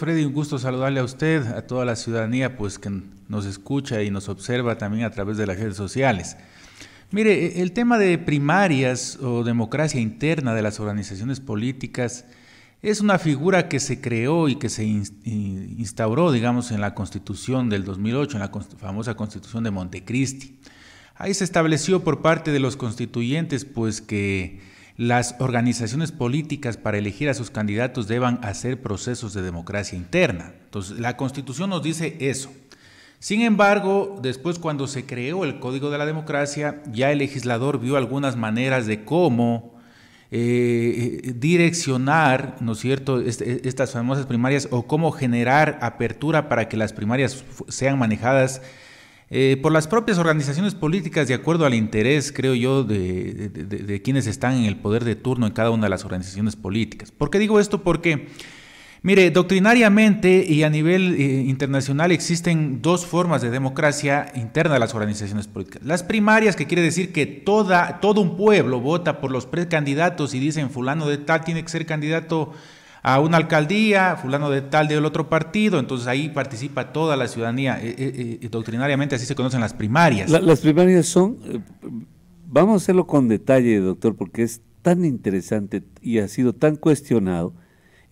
Freddy, un gusto saludarle a usted, a toda la ciudadanía pues que nos escucha y nos observa también a través de las redes sociales. Mire, e, el tema de primarias o democracia interna de las organizaciones políticas es una figura que se creó y que se instauró, digamos, en la Constitución del 2008, en la famosa Constitución de Montecristi. Ahí se estableció por parte de los constituyentes pues que las organizaciones políticas para elegir a sus candidatos deban hacer procesos de democracia interna. Entonces, la constitución nos dice eso. Sin embargo, después cuando se creó el Código de la Democracia, ya el legislador vio algunas maneras de cómo eh, direccionar, ¿no es cierto?, este, estas famosas primarias o cómo generar apertura para que las primarias sean manejadas eh, por las propias organizaciones políticas, de acuerdo al interés, creo yo, de, quienes están en el poder de turno en cada una de las organizaciones políticas. ¿Por qué digo esto? Porque, mire, doctrinariamente y a nivel eh, internacional existen dos formas de democracia interna de las organizaciones políticas. Las primarias, que quiere decir que toda, todo un pueblo vota por los precandidatos y dicen fulano de tal tiene que ser candidato a una alcaldía, fulano de tal del otro partido, entonces ahí participa toda la ciudadanía. Eh, eh, eh, doctrinariamente así se conocen las primarias. las primarias son, vamos a hacerlo con detalle, doctor, porque es tan interesante y ha sido tan cuestionado,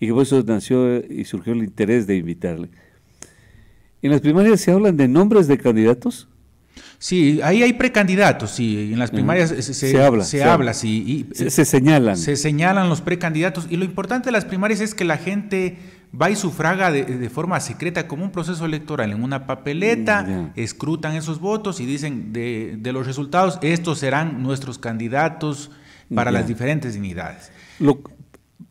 y que por eso nació y surgió el interés de invitarle. En las primarias se hablan de nombres de candidatos Sí, ahí hay precandidatos, sí, en las primarias se, habla. Se, Y, se, señalan. Se señalan los precandidatos. Y lo importante de las primarias es que la gente va y sufraga de, forma secreta, como un proceso electoral, en una papeleta, mm, escrutan esos votos y dicen de, los resultados, estos serán nuestros candidatos para las diferentes dignidades. Lo,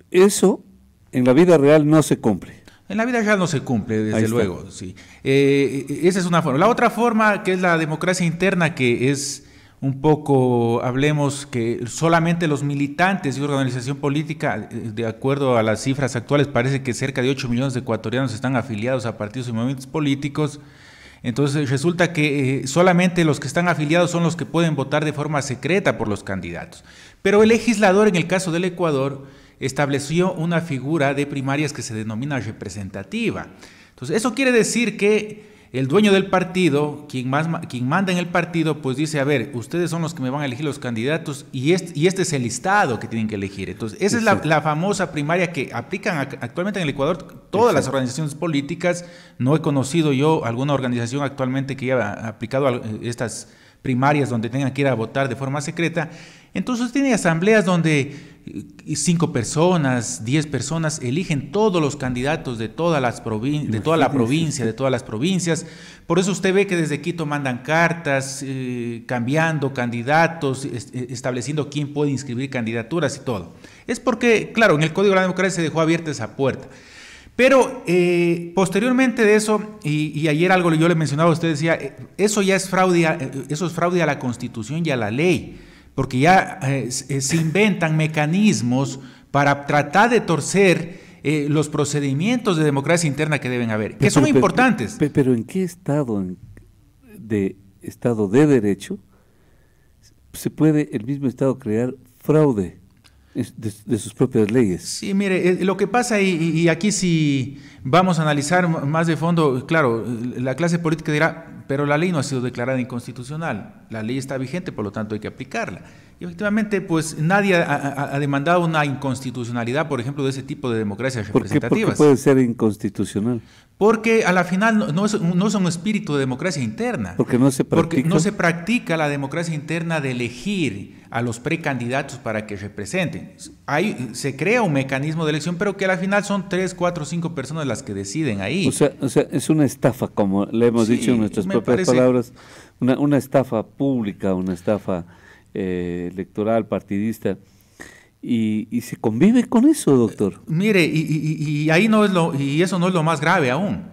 eso en la vida real no se cumple. En la vida ya no se cumple, desde luego. Sí. Eh, esa es una forma. La otra forma, que es la democracia interna, que es un poco, hablemos que solamente los militantes y organización política, de acuerdo a las cifras actuales, parece que cerca de 8 millones de ecuatorianos están afiliados a partidos y movimientos políticos. Entonces resulta que eh, solamente los que están afiliados son los que pueden votar de forma secreta por los candidatos. Pero el legislador, en el caso del Ecuador, estableció una figura de primarias que se denomina representativa. Entonces, eso quiere decir que el dueño del partido, quien, más, quien manda en el partido, pues dice, a ver, ustedes son los que me van a elegir los candidatos y este, y este es el listado que tienen que elegir. Entonces, esa es la, famosa primaria que aplican actualmente en el Ecuador todas las organizaciones políticas. No he conocido yo alguna organización actualmente que haya aplicado estas primarias donde tengan que ir a votar de forma secreta. Entonces tiene asambleas donde eh, cinco personas, diez personas eligen todos los candidatos de todas las de toda la provincia, de todas las provincias. Por eso usted ve que desde Quito mandan cartas, eh, cambiando candidatos, e-, estableciendo quién puede inscribir candidaturas y todo. Es porque, claro, en el Código de la Democracia se dejó abierta esa puerta. Pero eh, posteriormente de eso, y, ayer algo yo le mencionaba, usted decía, eso ya es fraude, eso es fraude a la Constitución y a la ley porque ya eh, eh, se inventan mecanismos para tratar de torcer eh, los procedimientos de democracia interna que deben haber, que son importantes. Pero, pero, ¿en qué estado de Estado de Derecho se puede el mismo Estado crear fraude? de, sus propias leyes. Sí, mire, eh, lo que pasa, y, aquí si vamos a analizar más de fondo, claro, la clase política dirá, pero la ley no ha sido declarada inconstitucional, la ley está vigente, por lo tanto hay que aplicarla. Y efectivamente, pues nadie ha, demandado una inconstitucionalidad, por ejemplo, de ese tipo de democracias representativas. ¿Por qué puede ser inconstitucional? Porque a la final no, no, es, un espíritu de democracia interna. Porque no se practica. Porque no se practica la democracia interna de elegir a los precandidatos para que representen. Hay, se crea un mecanismo de elección, pero que a la final son tres, cuatro, cinco personas las que deciden ahí. O sea, es una estafa, como le hemos dicho en nuestras propias palabras, una, una, estafa pública, una estafa eh, electoral, partidista. Y, se convive con eso, doctor. Eh, mire, y, ahí no es lo, y eso no es lo más grave aún.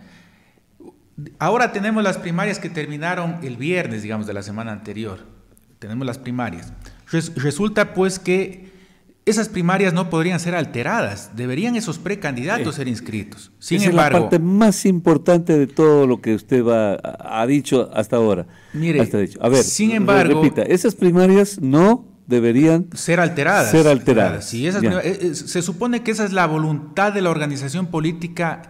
Ahora tenemos las primarias que terminaron el viernes, digamos, de la semana anterior. Tenemos las primarias. resulta pues que esas primarias no podrían ser alteradas. Deberían esos precandidatos eh, ser inscritos. Sin embargo, es la parte más importante de todo lo que usted ha dicho hasta ahora. Mire, a ver. Sin embargo, repita, esas primarias no deberían ser alteradas. Ser alteradas. Eh, eh, se supone que esa es la voluntad de la organización política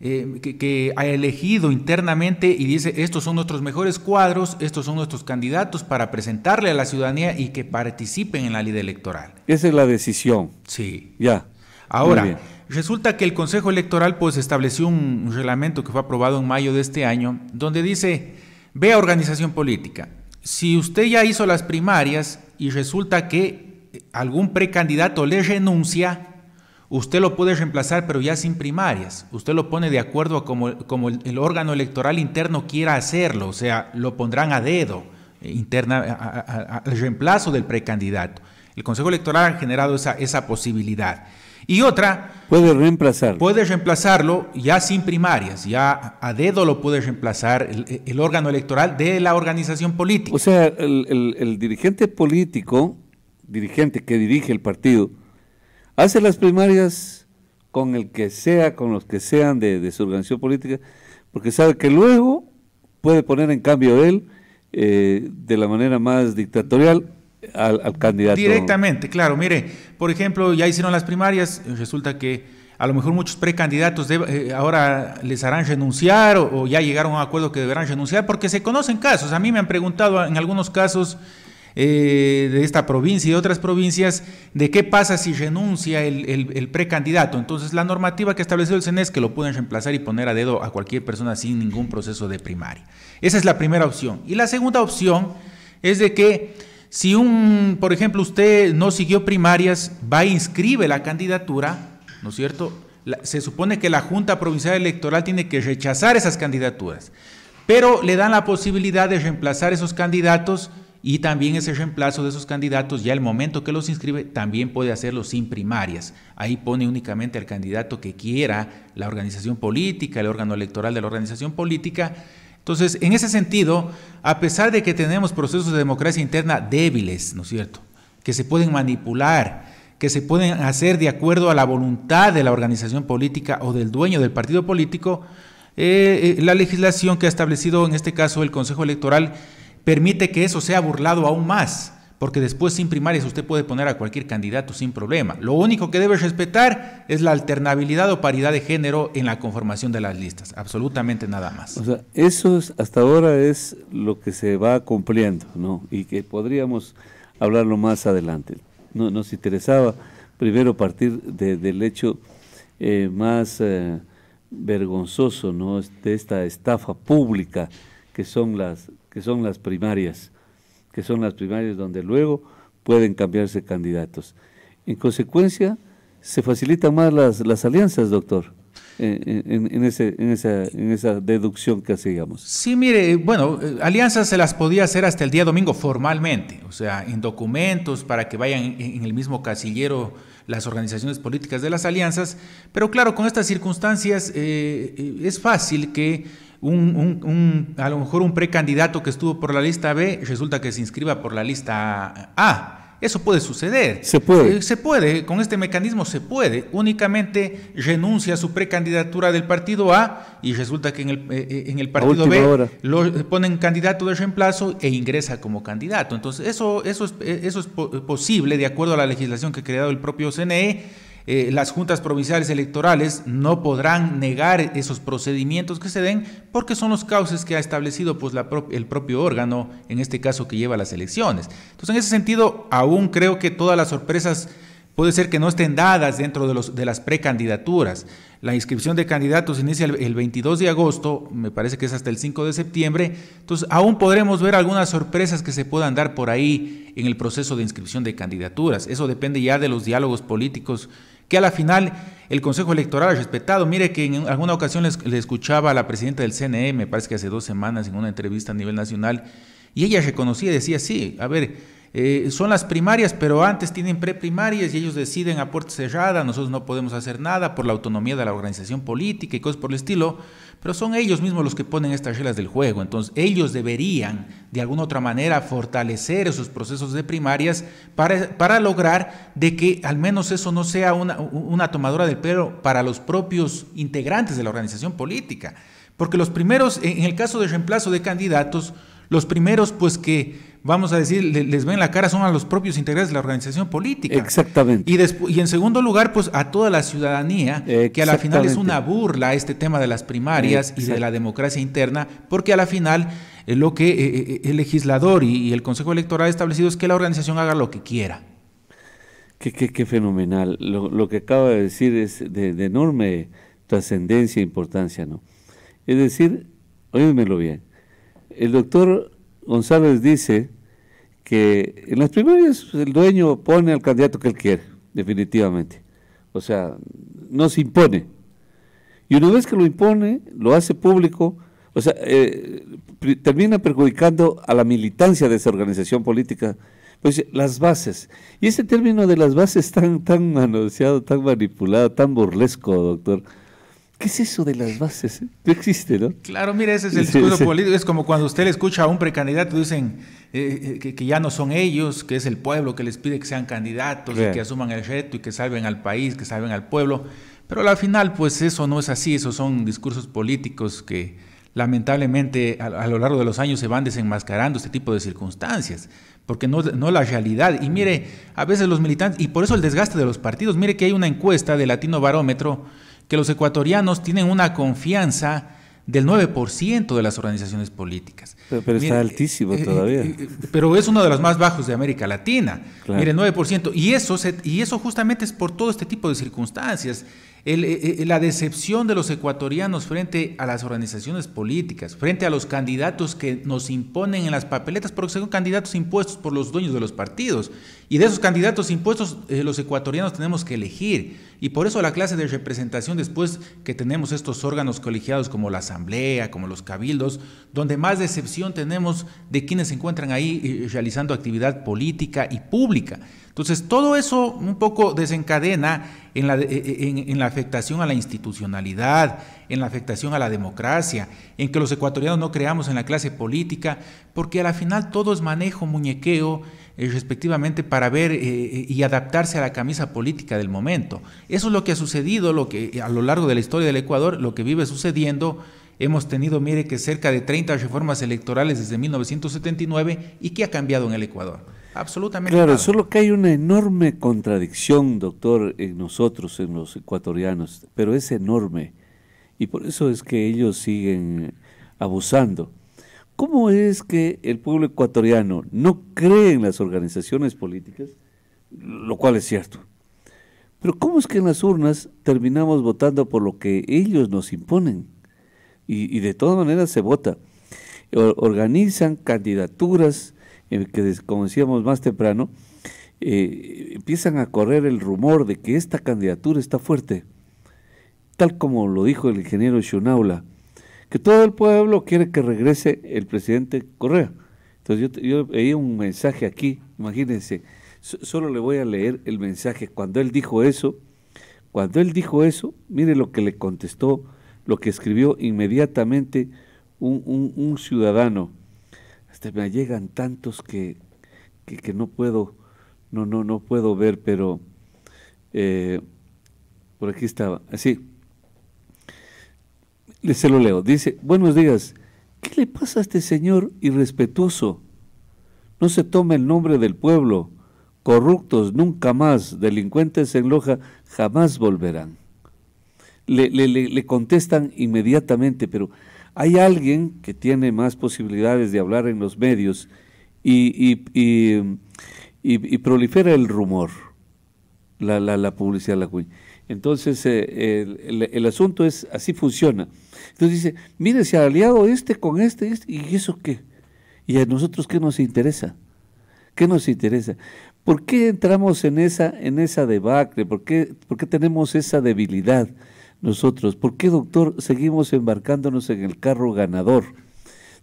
eh, que, ha elegido internamente y dice, estos son nuestros mejores cuadros, estos son nuestros candidatos para presentarle a la ciudadanía y que participen en la ley electoral. Esa es la decisión. Sí. Ya. Ahora, resulta que el Consejo Electoral pues estableció un reglamento que fue aprobado en mayo de este año, donde dice, vea organización política, si usted ya hizo las primarias, y resulta que eh, algún precandidato le renuncia, usted lo puede reemplazar, pero ya sin primarias. Usted lo pone de acuerdo a como, el, órgano electoral interno quiera hacerlo, o sea, lo pondrán a dedo eh, interna, al reemplazo del precandidato. El Consejo Electoral ha generado esa posibilidad. Y otra... Puede reemplazarlo. ya sin primarias, ya a dedo lo puede reemplazar el, órgano electoral de la organización política. O sea, el, dirigente político, dirigente que dirige el partido, hace las primarias con el que sea, con los que sean de, su organización política, porque sabe que luego puede poner en cambio él eh, de la manera más dictatorial al, candidato. Directamente, claro. Mire, por ejemplo, ya hicieron las primarias, resulta que a lo mejor muchos precandidatos eh, ahora les harán renunciar o, ya llegaron a un acuerdo que deberán renunciar porque se conocen casos. A mí me han preguntado en algunos casos eh, de esta provincia y de otras provincias de qué pasa si renuncia el, precandidato. Entonces la normativa que estableció el CENES es que lo pueden reemplazar y poner a dedo a cualquier persona sin ningún proceso de primaria. Esa es la primera opción. Y la segunda opción es de que si un, por ejemplo, usted no siguió primarias, va e inscribe la candidatura, ¿no es cierto? se supone que la Junta Provincial Electoral tiene que rechazar esas candidaturas, pero le dan la posibilidad de reemplazar esos candidatos y también ese reemplazo de esos candidatos, ya el momento que los inscribe, también puede hacerlo sin primarias. Ahí pone únicamente al candidato que quiera la organización política, el órgano electoral de la organización política, entonces, en ese sentido, a pesar de que tenemos procesos de democracia interna débiles, ¿no es cierto?, que se pueden manipular, que se pueden hacer de acuerdo a la voluntad de la organización política o del dueño del partido político, eh, eh, la legislación que ha establecido en este caso el Consejo Electoral permite que eso sea burlado aún más porque después sin primarias usted puede poner a cualquier candidato sin problema. Lo único que debe respetar es la alternabilidad o paridad de género en la conformación de las listas, absolutamente nada más. O sea, eso hasta ahora es lo que se va cumpliendo, ¿no? Y que podríamos hablarlo más adelante. No, nos interesaba primero partir del hecho eh, más eh, vergonzoso, ¿no? De esta estafa pública que son las que son las primarias que son las primarias donde luego pueden cambiarse candidatos. En consecuencia, se facilitan más las, las alianzas, doctor. En, en, esa, deducción que hacíamos. Sí, mire, eh, bueno, eh, alianzas se las podía hacer hasta el día domingo formalmente, o sea, en documentos para que vayan en, el mismo casillero las organizaciones políticas de las alianzas, pero claro, con estas circunstancias eh, es fácil que un, a lo mejor un precandidato que estuvo por la lista B resulta que se inscriba por la lista A. Eso puede suceder. Se puede. Eh, se puede, con este mecanismo se puede. Únicamente renuncia a su precandidatura del partido A y resulta que en el, eh, eh, partido B lo ponen candidato de reemplazo e ingresa como candidato. Entonces, eso, eso, es, eso es posible de acuerdo a la legislación que ha creado el propio CNE eh, las juntas provinciales electorales no podrán negar esos procedimientos que se den porque son los cauces que ha establecido pues, el propio órgano, en este caso que lleva las elecciones. Entonces, en ese sentido, aún creo que todas las sorpresas puede ser que no estén dadas dentro de, los, de las precandidaturas. La inscripción de candidatos inicia el, el 22 de agosto, me parece que es hasta el 5 de septiembre, entonces aún podremos ver algunas sorpresas que se puedan dar por ahí en el proceso de inscripción de candidaturas. Eso depende ya de los diálogos políticos que a la final el Consejo Electoral respetado. Mire que en alguna ocasión le escuchaba a la presidenta del CNE, me parece que hace dos semanas, en una entrevista a nivel nacional, y ella reconocía y decía, sí, a ver, eh, son las primarias, pero antes tienen preprimarias y ellos deciden a puerta cerrada, nosotros no podemos hacer nada por la autonomía de la organización política y cosas por el estilo, pero son ellos mismos los que ponen estas reglas del juego. Entonces ellos deberían de alguna otra manera fortalecer esos procesos de primarias para, lograr de que al menos eso no sea una, una tomadora de pelo para los propios integrantes de la organización política. Porque los primeros, en el caso de reemplazo de candidatos, los primeros, pues que, vamos a decir, les ven la cara son a los propios integrantes de la organización política. Exactamente. Y, y en segundo lugar, pues a toda la ciudadanía, que a la final es una burla este tema de las primarias y de la democracia interna, porque a la final eh, lo que eh, eh, el legislador y, el Consejo Electoral ha establecido es que la organización haga lo que quiera. Qué, fenomenal. Lo, que acaba de decir es de, enorme trascendencia e importancia, ¿no? Es decir, oídmelo bien, el doctor González dice que en las primarias el dueño pone al candidato que él quiere, definitivamente. O sea, no se impone. Y una vez que lo impone, lo hace público, o sea, eh, termina perjudicando a la militancia de esa organización política. Pues las bases. Y ese término de las bases tan, tan manoseado, tan manipulado, tan burlesco, doctor. ¿Qué es eso de las bases? No existe, ¿no? Claro, mire, ese es el discurso político. Es como cuando usted le escucha a un precandidato, dicen eh, eh, que, ya no son ellos, que es el pueblo que les pide que sean candidatos y que asuman el reto y que salven al país, que salven al pueblo. Pero al final, pues eso no es así, esos son discursos políticos que lamentablemente a, lo largo de los años se van desenmascarando este tipo de circunstancias porque no, no la realidad. Y mire, a veces los militantes, y por eso el desgaste de los partidos, mire que hay una encuesta de Latino Barómetro que los ecuatorianos tienen una confianza del 9% de las organizaciones políticas. Pero, está altísimo eh, eh, todavía. Eh, pero es uno de los más bajos de América Latina. Mire, 9%. Y eso, y eso justamente es por todo este tipo de circunstancias. la decepción de los ecuatorianos frente a las organizaciones políticas, frente a los candidatos que nos imponen en las papeletas, porque son candidatos impuestos por los dueños de los partidos. Y de esos candidatos impuestos, eh, los ecuatorianos tenemos que elegir. Y por eso la clase de representación, después que tenemos estos órganos colegiados como la asamblea, como los cabildos, donde más decepción tenemos de quienes se encuentran ahí eh, realizando actividad política y pública. Entonces, todo eso un poco desencadena en la, eh, la afectación a la institucionalidad, en la afectación a la democracia, en que los ecuatorianos no creamos en la clase política, porque al final todo es manejo, muñequeo eh, respectivamente para ver eh, eh, y adaptarse a la camisa política del momento. Eso es lo que ha sucedido lo que, a lo largo de la historia del Ecuador, lo que vive sucediendo. Hemos tenido, mire, que cerca de 30 reformas electorales desde 1979 y qué ha cambiado en el Ecuador. Absolutamente. Claro, solo que hay una enorme contradicción, doctor, en nosotros, en los ecuatorianos, pero es enorme. Y por eso es que ellos siguen abusando. ¿Cómo es que el pueblo ecuatoriano no cree en las organizaciones políticas? Lo cual es cierto. Pero ¿cómo es que en las urnas terminamos votando por lo que ellos nos imponen? Y, de todas maneras se vota. organizan candidaturas en que, como decíamos más temprano, eh, empiezan a correr el rumor de que esta candidatura está fuerte. Tal como lo dijo el ingeniero Shunaula, que todo el pueblo quiere que regrese el presidente Correa. Entonces yo, veía un mensaje aquí, imagínense, solo le voy a leer el mensaje. Cuando él dijo eso, cuando él dijo eso, mire lo que le contestó, lo que escribió inmediatamente un, ciudadano. Hasta me llegan tantos que, que, no puedo, no, no, no puedo ver, pero eh, por aquí estaba, así se lo leo. Dice, buenos días, ¿qué le pasa a este señor irrespetuoso? No se toma el nombre del pueblo. Corruptos nunca más, delincuentes en Loja jamás volverán. Le, contestan inmediatamente, pero hay alguien que tiene más posibilidades de hablar en los medios y, y, prolifera el rumor, la, la, la publicidad, la cuña. Entonces, eh, el asunto es, así funciona. Entonces dice, mire, se ha aliado este con este, este, ¿y eso qué? ¿Y a nosotros qué nos interesa? ¿Qué nos interesa? ¿Por qué entramos en esa, en esa debacle? ¿Por qué, ¿Por qué tenemos esa debilidad nosotros? ¿Por qué, doctor, seguimos embarcándonos en el carro ganador?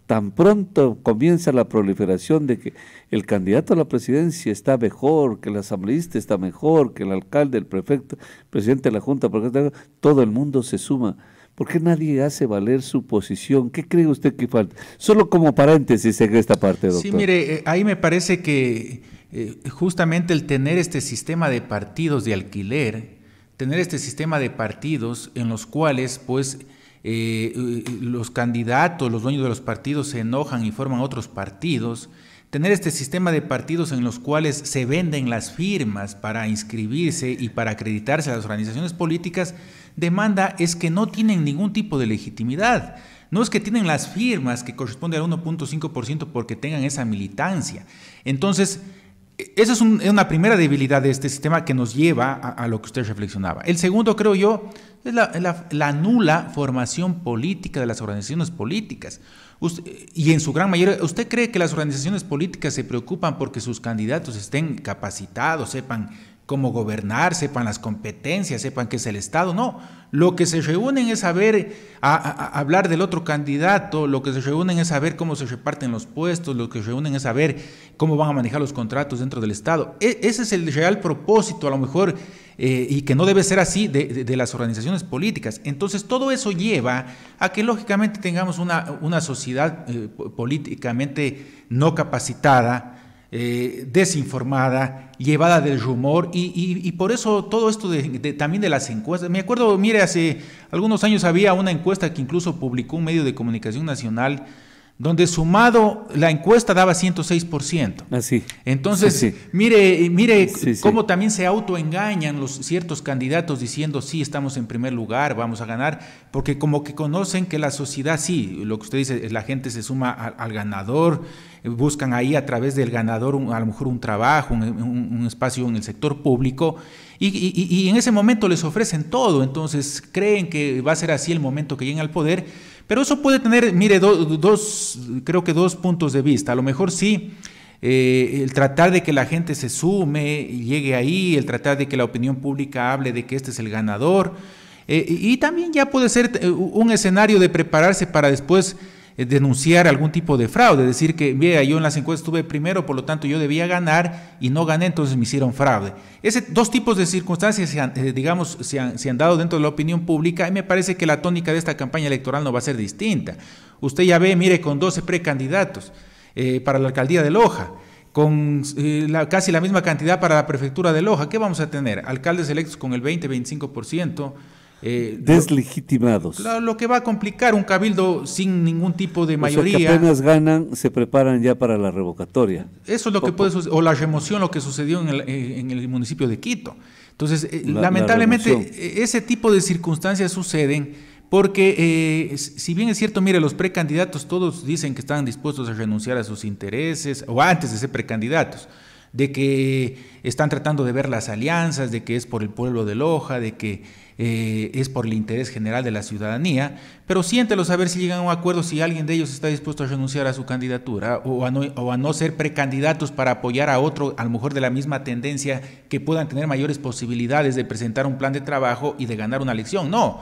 Tan pronto comienza la proliferación de que el candidato a la presidencia está mejor, que el asambleísta está mejor, que el alcalde, el prefecto, el presidente de la Junta, porque todo el mundo se suma ¿Por qué nadie hace valer su posición? ¿Qué cree usted que falta? Solo como paréntesis en esta parte, doctor. Sí, mire, eh, ahí me parece que eh, justamente el tener este sistema de partidos de alquiler, tener este sistema de partidos en los cuales, pues, eh, los candidatos, los dueños de los partidos se enojan y forman otros partidos, tener este sistema de partidos en los cuales se venden las firmas para inscribirse y para acreditarse a las organizaciones políticas, demanda es que no tienen ningún tipo de legitimidad. No es que tienen las firmas que corresponde al 1.5% porque tengan esa militancia. Entonces, esa es, una primera debilidad de este sistema que nos lleva a, lo que usted reflexionaba. El segundo, creo yo, es la nula formación política de las organizaciones políticas y en su gran mayoría, ¿usted cree que las organizaciones políticas se preocupan porque sus candidatos estén capacitados, sepan cómo gobernar, sepan las competencias, sepan qué es el Estado? No, lo que se reúnen es saber a, hablar del otro candidato, lo que se reúnen es saber cómo se reparten los puestos, lo que se reúnen es saber cómo van a manejar los contratos dentro del Estado. E, ese es el real propósito, a lo mejor eh, y que no debe ser así de, las organizaciones políticas. Entonces todo eso lleva a que lógicamente tengamos una, sociedad eh, políticamente no capacitada, eh, desinformada, llevada del rumor y, por eso todo esto también de las encuestas. Me acuerdo, mire, hace algunos años había una encuesta que incluso publicó un medio de comunicación nacional donde sumado la encuesta daba 106%. Así. Ah, Entonces, mire, eh, mire cómo también se autoengañan los ciertos candidatos diciendo, sí, estamos en primer lugar, vamos a ganar, porque como que conocen que la sociedad, sí, lo que usted dice, la gente se suma al ganador, buscan ahí a través del ganador a lo mejor un trabajo, un, espacio en el sector público, y, en ese momento les ofrecen todo, entonces creen que va a ser así el momento que llegue al poder, pero eso puede tener, mire, dos, creo que dos puntos de vista, a lo mejor sí. Eh, el tratar de que la gente se sume, y llegue ahí, el tratar de que la opinión pública hable de que este es el ganador, eh, y también ya puede ser eh, un escenario de prepararse para después eh, denunciar algún tipo de fraude, decir que, vea, yo en las encuestas estuve primero, por lo tanto yo debía ganar y no gané, entonces me hicieron fraude. Ese, dos tipos de circunstancias, eh, digamos, se han, dado dentro de la opinión pública y me parece que la tónica de esta campaña electoral no va a ser distinta. Usted ya ve, mire, con 12 precandidatos eh, para la alcaldía de Loja con casi la misma cantidad para la prefectura de Loja. ¿Qué vamos a tener? Alcaldes electos con el 20-25%, eh, Deslegitimados. Lo, que va a complicar un cabildo sin ningún tipo de mayoría. O apenas ganan, se preparan ya para la revocatoria. Eso es lo que puede suceder, o la remoción, lo que sucedió en el, eh, municipio de Quito. Entonces, eh, lamentablemente, ese tipo de circunstancias suceden porque si bien es cierto, mire, los precandidatos todos dicen que están dispuestos a renunciar a sus intereses, o antes de ser precandidatos, de que están tratando de ver las alianzas, de que es por el pueblo de Loja, de que eh, es por el interés general de la ciudadanía, pero siéntelos a ver si llegan a un acuerdo si alguien de ellos está dispuesto a renunciar a su candidatura o a no, o a no ser precandidatos para apoyar a otro, a lo mejor de la misma tendencia, que puedan tener mayores posibilidades de presentar un plan de trabajo y de ganar una elección. No,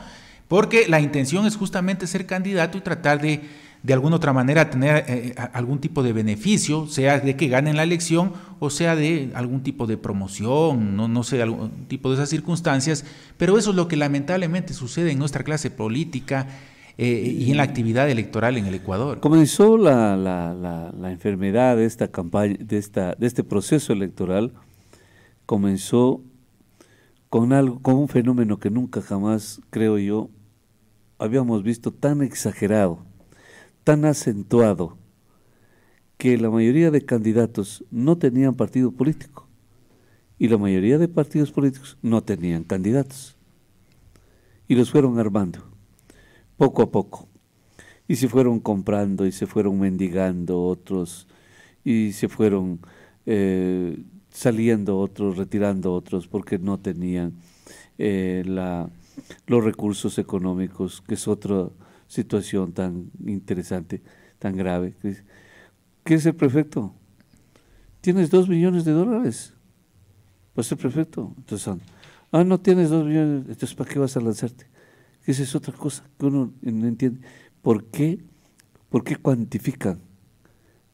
porque la intención es justamente ser candidato y tratar de de alguna otra manera tener eh, algún tipo de beneficio, sea de que ganen la elección o sea de algún tipo de promoción, no, no sé, algún tipo de esas circunstancias, pero eso es lo que lamentablemente sucede en nuestra clase política eh, y en la actividad electoral en el Ecuador. Comenzó la, la, la enfermedad de esta campaña, de, esta, de este proceso electoral, comenzó con, algo, con un fenómeno que nunca jamás, creo yo, habíamos visto tan exagerado tan acentuado que la mayoría de candidatos no tenían partido político y la mayoría de partidos políticos no tenían candidatos. Y los fueron armando, poco a poco. Y se fueron comprando y se fueron mendigando otros y se fueron eh, saliendo otros, retirando otros porque no tenían eh, los recursos económicos, que es otro situación tan interesante, tan grave. ¿Qué es el prefecto? Tienes dos millones de dólares. Pues el prefecto. Entonces, ah, no tienes dos millones, entonces ¿para qué vas a lanzarte? Esa es otra cosa que uno no entiende. ¿Por qué, por qué cuantifican?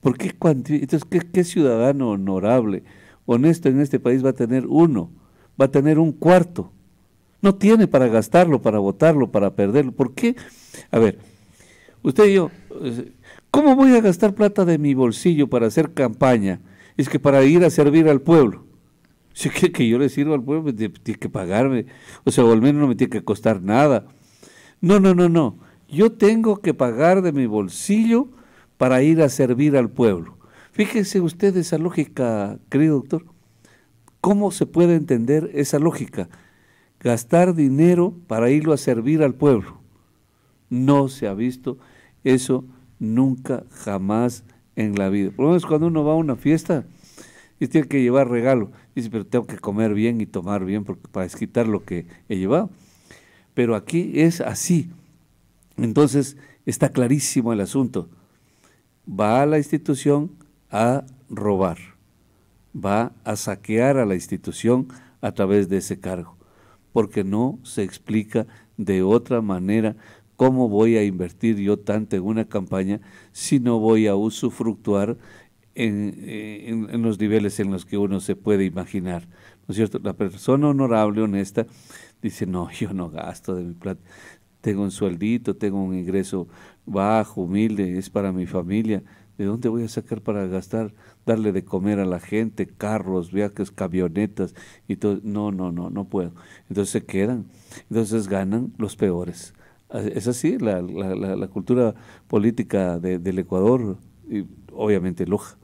¿Por qué cuantifican? Entonces, ¿qué ciudadano honorable, honesto en este país va a tener uno? Va a tener un cuarto no tiene para gastarlo, para votarlo, para perderlo. ¿Por qué? A ver, usted y yo, eh, ¿cómo voy a gastar plata de mi bolsillo para hacer campaña? Es que para ir a servir al pueblo. Si quiere que, yo le sirva al pueblo, pues, tiene que pagarme. O sea, o al menos no me tiene que costar nada. No, no, no, no. Yo tengo que pagar de mi bolsillo para ir a servir al pueblo. Fíjese usted esa lógica, querido doctor. ¿Cómo se puede entender esa lógica? gastar dinero para irlo a servir al pueblo. No se ha visto eso nunca, jamás en la vida. Por lo menos cuando uno va a una fiesta y tiene que llevar regalo, dice, pero tengo que comer bien y tomar bien porque, para quitar lo que he llevado. Pero aquí es así. Entonces está clarísimo el asunto. Va a la institución a robar, va a saquear a la institución a través de ese cargo porque no se explica de otra manera cómo voy a invertir yo tanto en una campaña si no voy a usufructuar eh, en, los niveles en los que uno se puede imaginar. ¿No es cierto? La persona honorable, honesta, dice, no, yo no gasto de mi plata. Tengo un sueldito, tengo un ingreso bajo, humilde, es para mi familia ¿De dónde voy a sacar para gastar, darle de comer a la gente, carros, viajes, camionetas? Y todo? No, no, no, no puedo. Entonces se quedan. Entonces ganan los peores. Ah, es así la, cultura política del Ecuador, y obviamente loja.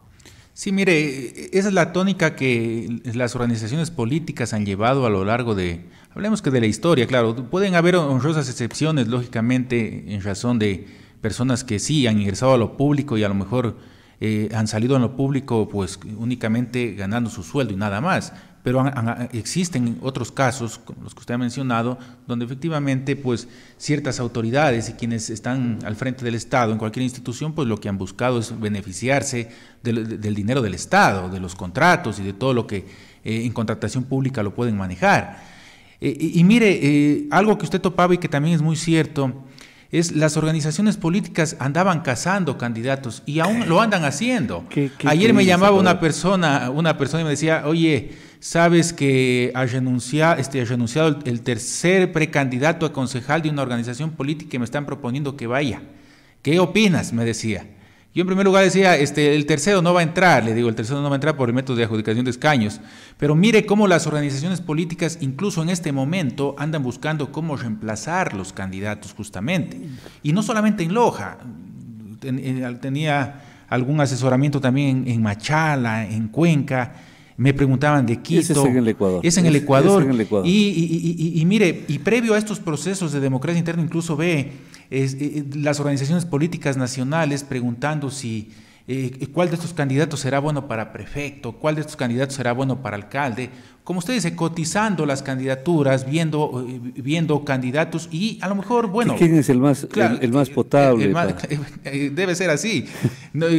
Sí, mire, esa es la tónica que las organizaciones políticas han llevado a lo largo de, hablemos que de la historia, claro, pueden haber honrosas excepciones, lógicamente, en razón de personas que sí han ingresado a lo público y a lo mejor eh, han salido a lo público pues únicamente ganando su sueldo y nada más. Pero existen otros casos, como los que usted ha mencionado, donde efectivamente pues ciertas autoridades y quienes están al frente del Estado en cualquier institución pues lo que han buscado es beneficiarse del, dinero del Estado, de los contratos y de todo lo que eh, en contratación pública lo pueden manejar. Eh, y, y, mire, algo que usted topaba y que también es muy cierto, es las organizaciones políticas andaban cazando candidatos y aún lo andan haciendo. Ayer me llamaba una persona, una persona y me decía, oye, sabes que ha renunciado, este, ha renunciado el, el, tercer precandidato a concejal de una organización política y me están proponiendo que vaya. ¿Qué opinas? me decía. Yo en primer lugar decía, este, el tercero no va a entrar, le digo, el tercero no va a entrar por el método de adjudicación de escaños. Pero mire cómo las organizaciones políticas, incluso en este momento, andan buscando cómo reemplazar los candidatos justamente. Y no solamente en Loja, eh, tenía algún asesoramiento también en, Machala, en Cuenca me preguntaban de Quito. Ese es en el Ecuador. Es en el Ecuador. Es en el Ecuador. Y, y, mire, y previo a estos procesos de democracia interna, incluso ve eh, eh, las organizaciones políticas nacionales preguntando si eh, cuál de estos candidatos será bueno para prefecto, cuál de estos candidatos será bueno para alcalde, como usted dice, cotizando las candidaturas, viendo, eh, viendo candidatos y a lo mejor, bueno... ¿Quién es el más, el, más eh, eh, potable? debe ser así.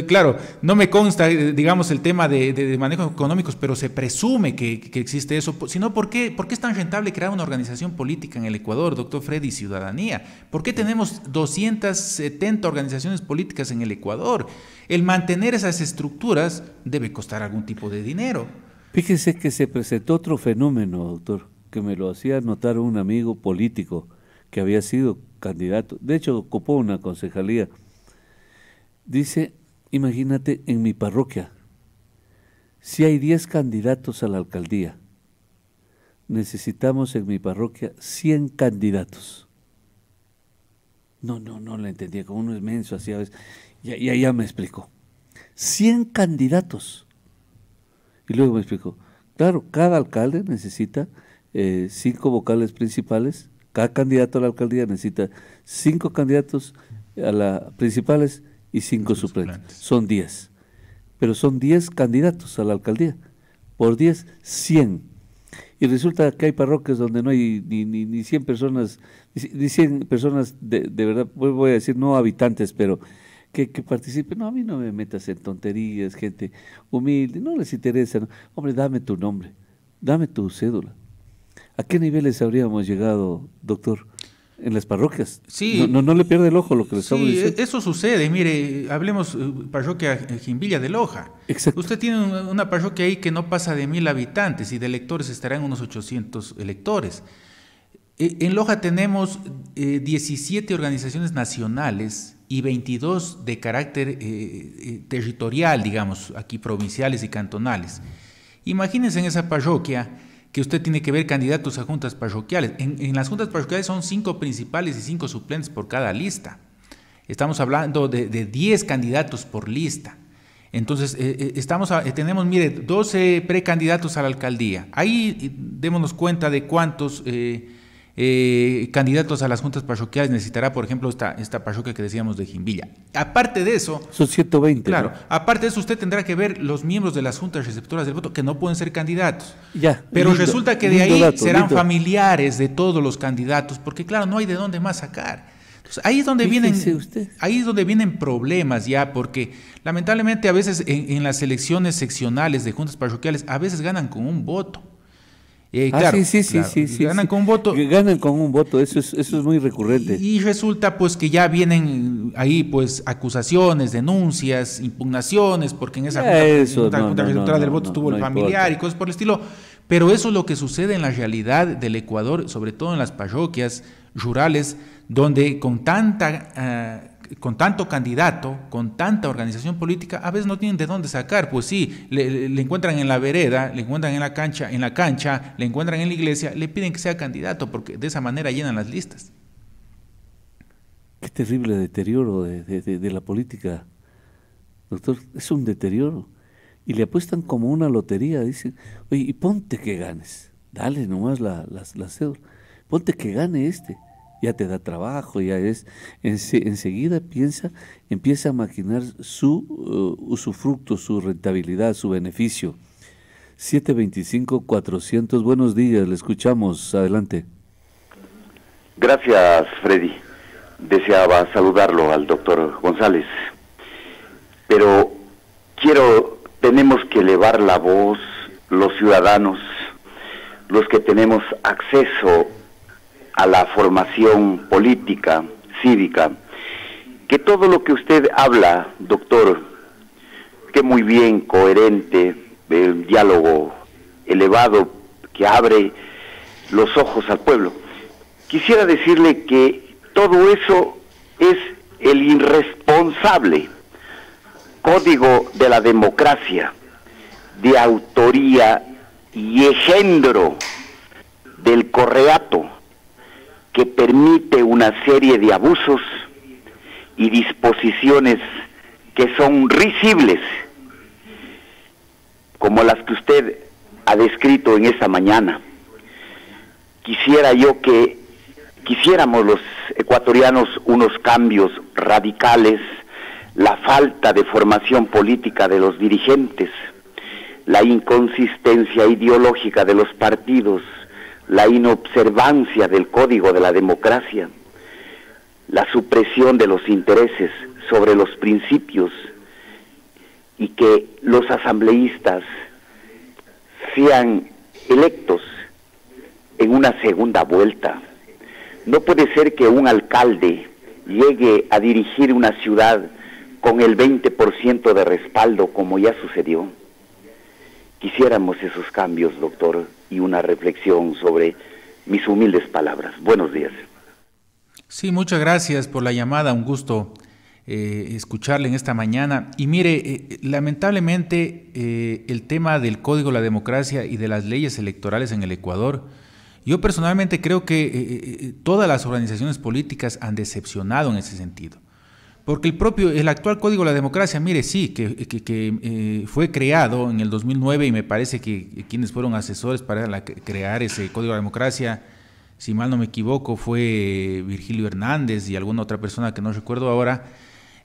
claro, no me consta, digamos, el tema de, de, manejos económicos, pero se presume que, existe eso. Sino, ¿por qué, ¿por qué es tan rentable crear una organización política en el Ecuador, doctor Freddy Ciudadanía? ¿Por qué tenemos 270 organizaciones políticas en el Ecuador? El mantener esas estructuras debe costar algún tipo de dinero. Fíjese que se presentó otro fenómeno, doctor, que me lo hacía notar un amigo político que había sido candidato, de hecho ocupó una concejalía. Dice, imagínate en mi parroquia, si hay 10 candidatos a la alcaldía, necesitamos en mi parroquia 100 candidatos. No, no, no lo entendía, como uno es menso, así a veces. Ya, ya, me explicó. 100 candidatos. Y luego me explicó, claro, cada alcalde necesita eh, cinco vocales principales, cada candidato a la alcaldía necesita cinco candidatos eh, a la principales y cinco suplentes. Son diez. Pero son diez candidatos a la alcaldía. Por diez, cien. Y resulta que hay parroquias donde no hay ni, ni, 100 personas, ni cien personas de, de verdad, voy a decir no habitantes, pero que, participe. participen. No, a mí no me metas en tonterías, gente humilde, no les interesa. Hombre, dame tu nombre, dame tu cédula. ¿A qué niveles habríamos llegado, doctor? en las parroquias. Sí. No, no, le pierde el ojo lo que le estamos e, diciendo. Eso sucede. Mire, hablemos eh, parroquia Jimbilla eh, de Loja. Exacto. Usted tiene una parroquia ahí que no pasa de mil habitantes y de electores estarán unos 800 electores. E, en Loja tenemos 17 eh, organizaciones nacionales y 22 de carácter eh, eh, territorial, digamos, aquí provinciales y cantonales. Imagínense en esa parroquia que usted tiene que ver candidatos a juntas parroquiales. En, las juntas parroquiales son cinco principales y cinco suplentes por cada lista. Estamos hablando de, 10 candidatos por lista. Entonces, eh, estamos tenemos, mire, 12 precandidatos a la alcaldía. Ahí démonos cuenta de cuántos eh, candidatos a las juntas parroquiales necesitará, por ejemplo, esta, esta parroquia que decíamos de Jimbilla. Aparte de eso... Son 120. Claro. Aparte de eso, usted tendrá que ver los miembros de las juntas receptoras del voto que no pueden ser candidatos. Ya. Pero resulta que de ahí serán familiares de todos los candidatos, porque claro, no hay de dónde más sacar. ahí es donde vienen, ahí es donde vienen problemas ya, porque lamentablemente a veces en las elecciones seccionales de juntas parroquiales a veces ganan con un voto. Ah, claro, sí, sí, sí, sí, Ganan con un voto. Ganan con un voto, eso es, eso es muy recurrente. Y, resulta pues que ya vienen ahí pues acusaciones, denuncias, impugnaciones, porque en esa junta, electoral del voto tuvo el familiar y cosas por el estilo. Pero eso es lo que sucede en la realidad del Ecuador, sobre todo en las parroquias rurales, donde con tanta... Ah, con tanto candidato, con tanta organización política, a veces no tienen de dónde sacar. Pues sí, le, encuentran en la vereda, le encuentran en la cancha, en la cancha, le encuentran en la iglesia, le piden que sea candidato, porque de esa manera llenan las listas. Qué terrible deterioro de, la política, doctor. Es un deterioro. Y le apuestan como una lotería. Dicen, oye, y ponte que ganes. Dale nomás la, la, la cédula. Ponte que gane este ya te da trabajo, ya es, enseguida piensa, empieza a maquinar su uh, usufructo, su rentabilidad, su beneficio. 725-400, buenos días, le escuchamos, adelante. Gracias, Freddy. Deseaba saludarlo al doctor González, pero quiero, tenemos que elevar la voz los ciudadanos, los que tenemos acceso a la formación política, cívica, que todo lo que usted habla, doctor, que muy bien, coherente, el diálogo elevado que abre los ojos al pueblo, quisiera decirle que todo eso es el irresponsable código de la democracia de autoría y ejendro del correato que permite una serie de abusos y disposiciones que son risibles, como las que usted ha descrito en esta mañana. Quisiera yo que quisiéramos los ecuatorianos unos cambios radicales, la falta de formación política de los dirigentes, la inconsistencia ideológica de los partidos, la inobservancia del código de la democracia, la supresión de los intereses sobre los principios y que los asambleístas sean electos en una segunda vuelta. No puede ser que un alcalde llegue a dirigir una ciudad con el 20% de respaldo como ya sucedió. Quisiéramos esos cambios, doctor, y una reflexión sobre mis humildes palabras. Buenos días. Sí, muchas gracias por la llamada, un gusto eh, escucharle en esta mañana. Y mire, eh, lamentablemente eh, el tema del Código de la Democracia y de las leyes electorales en el Ecuador, yo personalmente creo que todas las organizaciones políticas han decepcionado en ese sentido. Porque el propio, el actual Código de la Democracia, mire, sí, que, eh, fue creado en el 2009 y me parece que quienes fueron asesores para crear ese Código de la Democracia, si mal no me equivoco, fue Virgilio Hernández y alguna otra persona que no recuerdo ahora,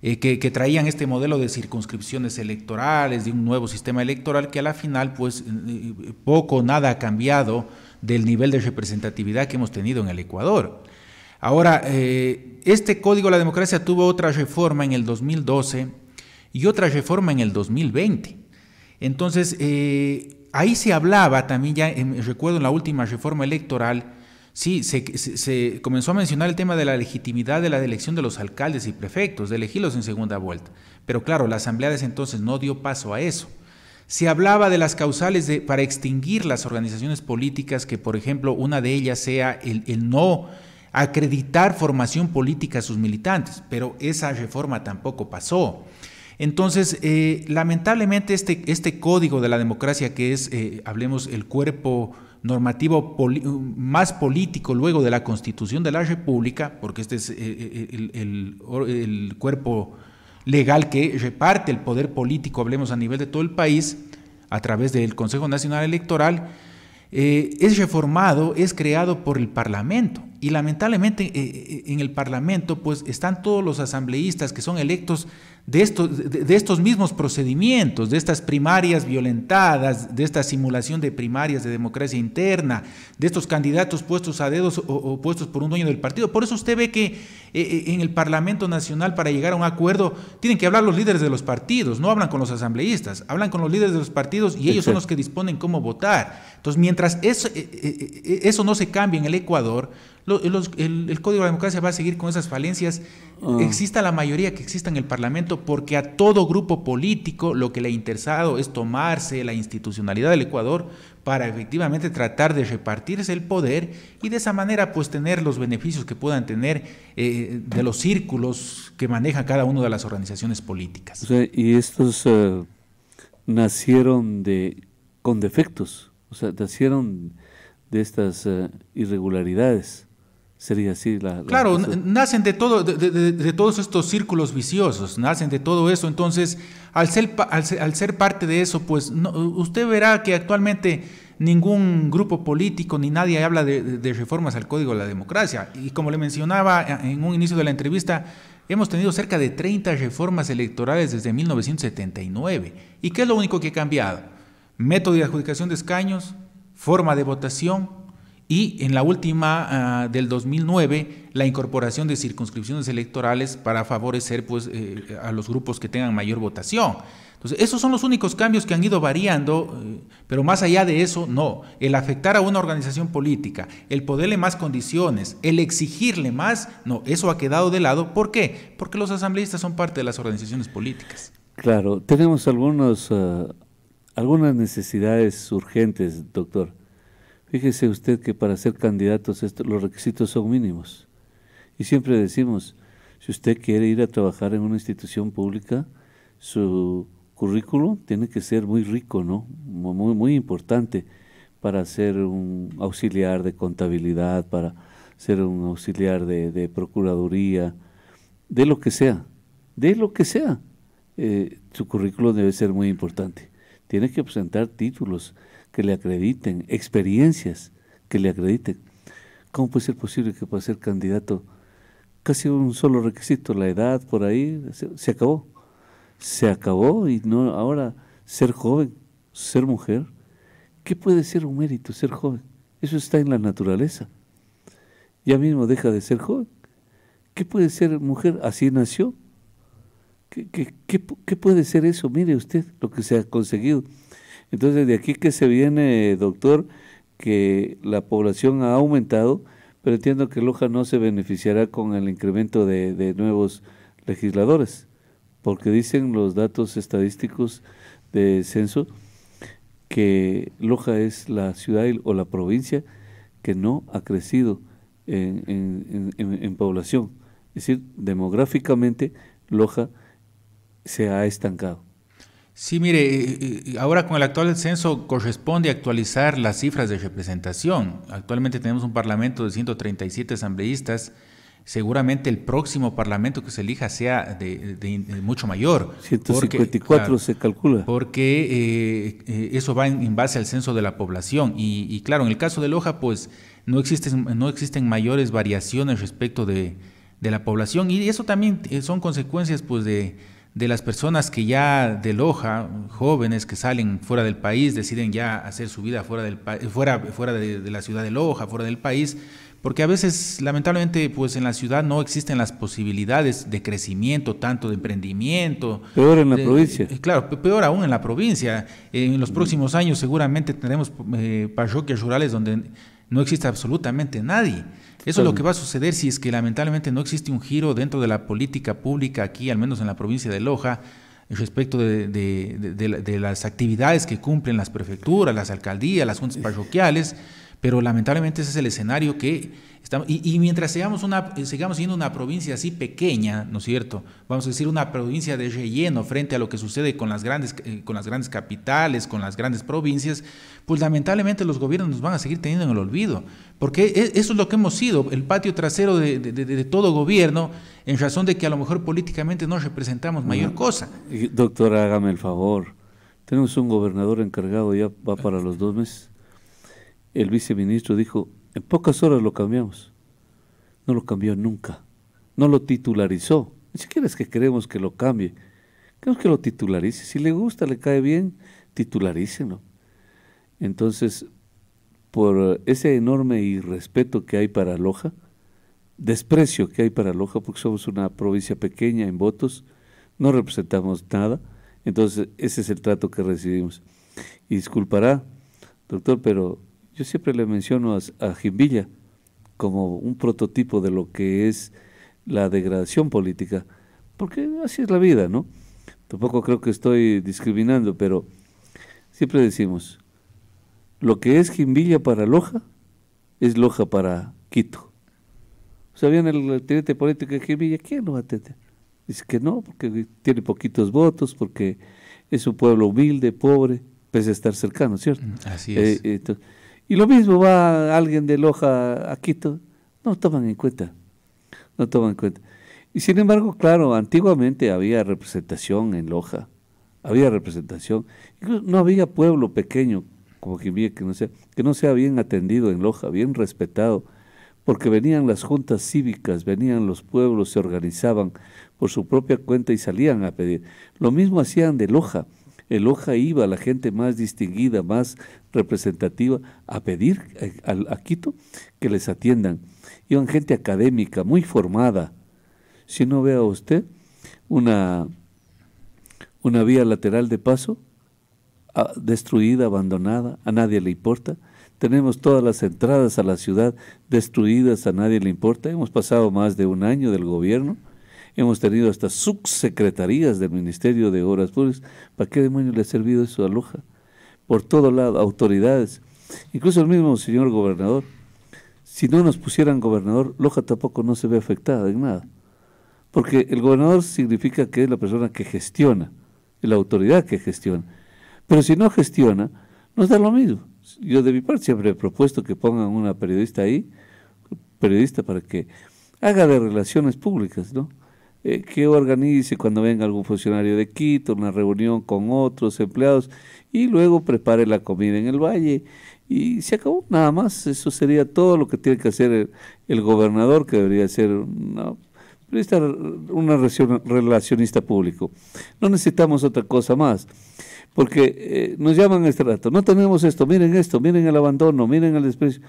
eh, que, traían este modelo de circunscripciones electorales, de un nuevo sistema electoral que a la final, pues, eh, poco o nada ha cambiado del nivel de representatividad que hemos tenido en el Ecuador. Ahora, eh, este Código de la Democracia tuvo otra reforma en el 2012 y otra reforma en el 2020. Entonces, eh, ahí se hablaba también, ya recuerdo en la última reforma electoral, sí, se, comenzó a mencionar el tema de la legitimidad de la elección de los alcaldes y prefectos, de elegirlos en segunda vuelta. Pero claro, la Asamblea de ese entonces no dio paso a eso. Se hablaba de las causales de, para extinguir las organizaciones políticas, que por ejemplo una de ellas sea el, el no acreditar formación política a sus militantes, pero esa reforma tampoco pasó. Entonces, eh, lamentablemente este, este, código de la democracia que es, eh, hablemos, el cuerpo normativo más político luego de la constitución de la República, porque este es eh, el, cuerpo legal que reparte el poder político, hablemos a nivel de todo el país, a través del Consejo Nacional Electoral, es reformado, es creado por el Parlamento. Y lamentablemente eh, eh, en el Parlamento pues están todos los asambleístas que son electos de estos, de, estos mismos procedimientos, de estas primarias violentadas, de esta simulación de primarias de democracia interna, de estos candidatos puestos a dedos o, puestos por un dueño del partido. Por eso usted ve que eh, en el Parlamento Nacional para llegar a un acuerdo tienen que hablar los líderes de los partidos, no hablan con los asambleístas, hablan con los líderes de los partidos y ellos son los que disponen cómo votar. Entonces, mientras eso no se cambie en el Ecuador, eh, el, Código de la Democracia va a seguir con esas falencias, ah. exista la mayoría que exista en el Parlamento, porque a todo grupo político lo que le ha interesado es tomarse la institucionalidad del Ecuador para efectivamente tratar de repartirse el poder y de esa manera pues tener los beneficios que puedan tener eh, de los círculos que maneja cada una de las organizaciones políticas. y estos eh, nacieron de con defectos, o sea, nacieron de estas irregularidades claro, nacen de, todo, de, todos estos círculos viciosos, nacen de todo eso. Entonces, al ser, parte de eso, pues usted verá que actualmente ningún grupo político ni nadie habla de, de reformas al Código de la Democracia. Y como le mencionaba en un inicio de la entrevista, Hemos tenido cerca de 30 reformas electorales desde 1979. ¿Y qué es lo único que ha cambiado? Método de adjudicación de escaños, forma de votación, y en la última ah, del 2009 la incorporación de circunscripciones electorales para favorecer pues, eh, a los grupos que tengan mayor votación. Entonces, esos son los únicos cambios que han ido variando, eh, pero más allá de eso, no. El afectar a una organización política, el poderle más condiciones, el exigirle más, no, eso ha quedado de lado. ¿Por qué? Porque los asambleístas son parte de las organizaciones políticas. Claro, tenemos algunos, ah, algunas necesidades urgentes, doctor. Fíjese usted que para ser candidatos los requisitos son mínimos. Y siempre decimos, si usted quiere ir a trabajar en una institución pública, su currículo tiene que ser muy rico, ¿no? Muy, muy importante para ser un auxiliar de contabilidad, para ser un auxiliar de, procuraduría, de lo que sea, de lo que sea. Eh, su currículo debe ser muy importante. Tiene que presentar títulos, que le acrediten, experiencias que le acrediten. ¿Cómo puede ser posible que pueda ser candidato casi un solo requisito, la edad por ahí, se, acabó? Se acabó y no ahora ser joven, ser mujer, ¿qué puede ser un mérito ser joven? Eso está en la naturaleza. Ya mismo deja de ser joven. ¿Qué puede ser mujer? Así nació. ¿Qué, qué puede ser eso? Mire usted lo que se ha conseguido. Entonces, de aquí que se viene, doctor, que la población ha aumentado, pero entiendo que Loja no se beneficiará con el incremento de, nuevos legisladores, porque dicen los datos estadísticos de censo que Loja es la ciudad o la provincia que no ha crecido en población. Es decir, demográficamente Loja se ha estancado. Sí, mire, eh, eh, eh, ahora con el actual censo corresponde actualizar las cifras de representación. Actualmente tenemos un parlamento de 137 asambleístas. Seguramente el próximo parlamento que se elija sea de, mucho mayor. 154 se calcula. Porque eso va en, base al censo de la población. Y, claro, en el caso de Loja, pues no existen, no existen mayores variaciones respecto de, de la población. Y eso también son consecuencias pues de de las personas que ya de Loja, jóvenes que salen fuera del país, deciden ya hacer su vida fuera, del eh, fuera, fuera de, la ciudad de Loja, fuera del país, porque a veces lamentablemente pues en la ciudad no existen las posibilidades de crecimiento, tanto de emprendimiento. Peor en la provincia. Eh, claro, peor aún en la provincia. En los próximos años seguramente tendremos eh, parroquias rurales donde no existe absolutamente nadie. Eso es lo que va a suceder si es que lamentablemente no existe un giro dentro de la política pública aquí, al menos en la provincia de Loja, respecto de, de las actividades que cumplen las prefecturas, las alcaldías, las juntas parroquiales. Pero lamentablemente ese es el escenario que estamos. Y, mientras sigamos, una, eh, sigamos siendo una provincia así pequeña, ¿no es cierto? Vamos a decir una provincia de relleno frente a lo que sucede con las grandes, eh, con las grandes capitales, con las grandes provincias, pues lamentablemente los gobiernos nos van a seguir teniendo en el olvido. Porque e, eso es lo que hemos sido, el patio trasero de, de, de todo gobierno, en razón de que a lo mejor políticamente no representamos mayor cosa. Doctora, hágame el favor. Tenemos un gobernador encargado ya, va eh. para los dos meses el viceministro dijo, en pocas horas lo cambiamos. No lo cambió nunca. No lo titularizó. Ni siquiera es que queremos que lo cambie. Queremos que lo titularice. Si le gusta, le cae bien, titularícenlo. Entonces, por ese enorme irrespeto que hay para Loja, desprecio que hay para Loja, porque somos una provincia pequeña en votos, no representamos nada, entonces ese es el trato que recibimos. Y disculpará, doctor, pero yo siempre le menciono a, Jim Villa como un prototipo de lo que es la degradación política, porque así es la vida, ¿no? Tampoco creo que estoy discriminando, pero siempre decimos, lo que es Villa para Loja es Loja para Quito. ¿Sabían el teniente político de Villa? ¿Quién lo va a tener? Dice que no, porque tiene poquitos votos, porque es un pueblo humilde, pobre, pese a estar cercano, ¿cierto? Mm, así es. Eh, entonces, y lo mismo va alguien de Loja a Quito, no toman en cuenta, no toman en cuenta. Y sin embargo, claro, antiguamente había representación en Loja, había representación. No había pueblo pequeño como que no que no sea bien atendido en Loja, bien respetado, porque venían las juntas cívicas, venían los pueblos, se organizaban por su propia cuenta y salían a pedir. Lo mismo hacían de Loja. El hoja iba la gente más distinguida, más representativa, a pedir eh, a, Quito que les atiendan. Iban gente académica, muy formada. Si no vea usted una, una vía lateral de paso ah, destruida, abandonada, a nadie le importa. Tenemos todas las entradas a la ciudad destruidas, a nadie le importa. Hemos pasado más de un año del gobierno Hemos tenido hasta subsecretarías del Ministerio de Obras Públicas. ¿Para qué demonios le ha servido eso a Loja? Por todo lado, autoridades. Incluso el mismo señor gobernador. Si no nos pusieran gobernador, Loja tampoco no se ve afectada en nada. Porque el gobernador significa que es la persona que gestiona, la autoridad que gestiona. Pero si no gestiona, nos da lo mismo. Yo de mi parte siempre he propuesto que pongan una periodista ahí, periodista para que haga de relaciones públicas, ¿no? Eh, que organice cuando venga algún funcionario de Quito, una reunión con otros empleados y luego prepare la comida en el valle. Y se acabó, nada más, eso sería todo lo que tiene que hacer el, gobernador, que debería ser una, una relacionista público. No necesitamos otra cosa más porque eh, nos llaman este rato, no tenemos esto, miren esto, miren el abandono, miren el desprecio.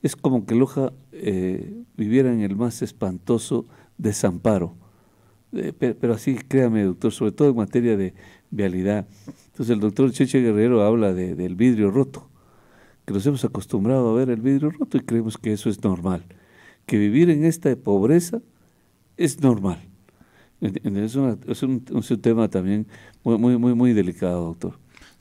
Es como que Loja eh, viviera en el más espantoso desamparo. Eh, pero, así, créame, doctor, sobre todo en materia de vialidad. Entonces el doctor Cheche Guerrero habla del vidrio roto, que nos hemos acostumbrado a ver el vidrio roto y creemos que eso es normal, que vivir en esta pobreza es normal. Es, un, es un tema también muy, muy, muy, muy delicado, doctor.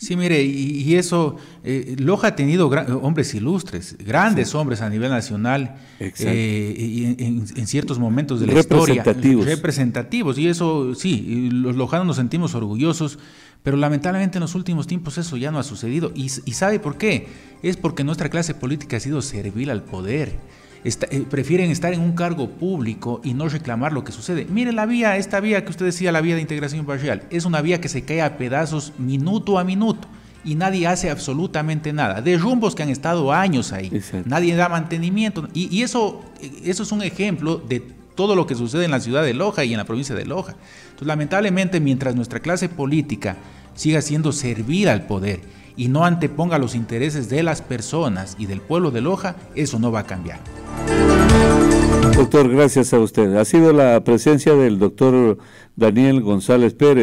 Sí, mire, y, eso, eh, Loja ha tenido hombres ilustres, grandes hombres a nivel nacional, eh, en, ciertos momentos de la historia. Representativos. Y eso, sí, los lojanos nos sentimos orgullosos, pero lamentablemente en los últimos tiempos eso ya no ha sucedido. ¿Y, y sabe por qué? Es porque nuestra clase política ha sido servil al poder eh, prefieren estar en un cargo público y no reclamar lo que sucede. Mire la vía, esta vía que usted decía, la vía de integración parcial, es una vía que se cae a pedazos minuto a minuto y nadie hace absolutamente nada. De rumbos que han estado años ahí, nadie da mantenimiento. Y, eh, eso, es un ejemplo de todo lo que sucede en la ciudad de Loja y en la provincia de Loja. Entonces, lamentablemente, mientras nuestra clase política siga siendo servir al poder, y no anteponga los intereses de las personas y del pueblo de Loja, eso no va a cambiar. Doctor, gracias a usted. Ha sido la presencia del doctor Daniel González Pérez.